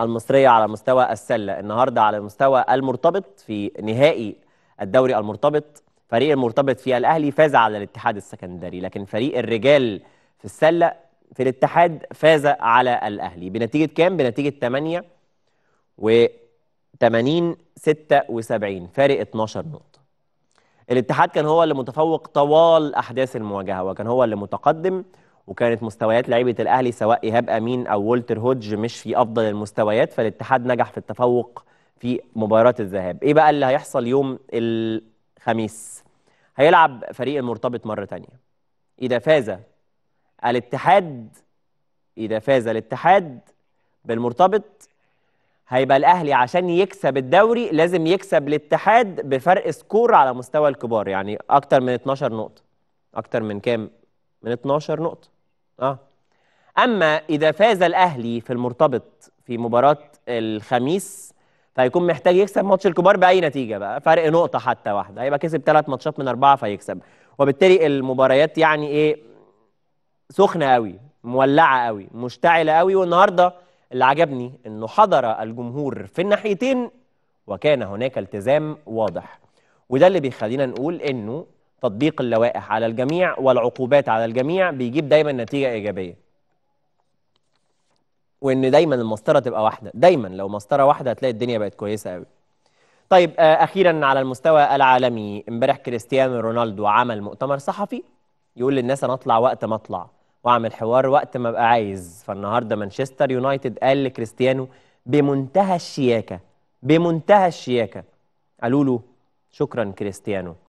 المصرية على مستوى السلة النهاردة على مستوى المرتبط في نهائي الدوري المرتبط فريق المرتبط في الأهلي فاز على الاتحاد السكندري لكن فريق الرجال في السلة في الاتحاد فاز على الأهلي بنتيجة كام؟ بنتيجة 8 و 80 76 فارق 12 نقطة الاتحاد كان هو اللي متفوق طوال أحداث المواجهة وكان هو اللي متقدم وكانت مستويات لعيبه الاهلي سواء ايهاب امين او وولتر هودج مش في افضل المستويات فالاتحاد نجح في التفوق في مباراه الذهاب ايه بقى اللي هيحصل يوم الخميس هيلعب فريق المرتبط مره تانية اذا فاز الاتحاد اذا فاز الاتحاد بالمرتبط هيبقى الاهلي عشان يكسب الدوري لازم يكسب الاتحاد بفرق سكور على مستوى الكبار يعني اكتر من 12 نقطه اكتر من كام من 12 نقطه اه اما اذا فاز الاهلي في المرتبط في مباراه الخميس فهيكون محتاج يكسب ماتش الكبار باي نتيجه بقى فرق نقطه حتى واحده هيبقى كسب ثلاث ماتشات من اربعه فيكسب وبالتالي المباريات يعني ايه سخنه قوي مولعه قوي مشتعله قوي والنهارده اللي عجبني انه حضر الجمهور في الناحيتين وكان هناك التزام واضح وده اللي بيخلينا نقول انه تطبيق اللوائح على الجميع والعقوبات على الجميع بيجيب دايما نتيجة إيجابية وإن دايما المسطرة تبقى واحدة دايما لو مسطرة واحدة هتلاقي الدنيا بقت كويسة قوي طيب آه، أخيرا على المستوى العالمي امبارح كريستيانو رونالدو عمل مؤتمر صحفي يقول للناس أنا أطلع وقت ما أطلع وأعمل حوار وقت ما أبقى عايز فالنهاردة مانشستر يونايتد قال لكريستيانو بمنتهى الشياكة بمنتهى الشياكة قالوا له شكرا كريستيانو